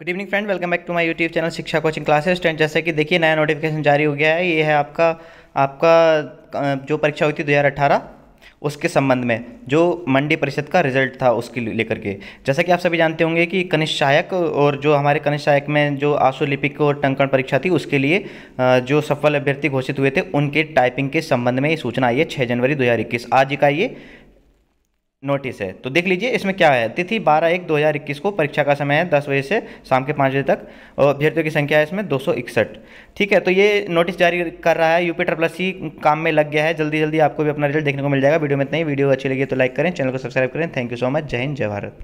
good evening friend welcome back to my YouTube channel Shiksha coaching classes stand जैसे कि देखिए नया नोटिफिकेशन जारी हो गया है ये है आपका आपका जो परीक्षा हुई थी 2018 उसके संबंध में जो मंडी परिषद का रिजल्ट था उसके लेकर के जैसा कि आप सभी जानते होंगे कि कनिष्ठ सहायक और जो हमारे कनिष्ठ सहायक में जो आंसू लिपिक और टंकण परीक्षा थी उसके लिए जो सफल अभ्यर्थी घोषित हुए थे उनके टाइपिंग के संबंध में ये सूचना आई है छः जनवरी दो आज का ये नोटिस है तो देख लीजिए इसमें क्या है तिथि 12 एक 2021 को परीक्षा का समय है 10 बजे से शाम के 5 बजे तक और अभ्यर्थियों की संख्या है इसमें दो ठीक है तो ये नोटिस जारी कर रहा है यूपी ट्रप्लस सी काम में लग गया है जल्दी जल्दी आपको भी अपना रिजल्ट देखने को मिल जाएगा वीडियो में इतना ही वीडियो अच्छी लगी तो लाइक करें चैनल को सब्सक्राइब करें थैंक यू सो मच जय हिंद जय भारत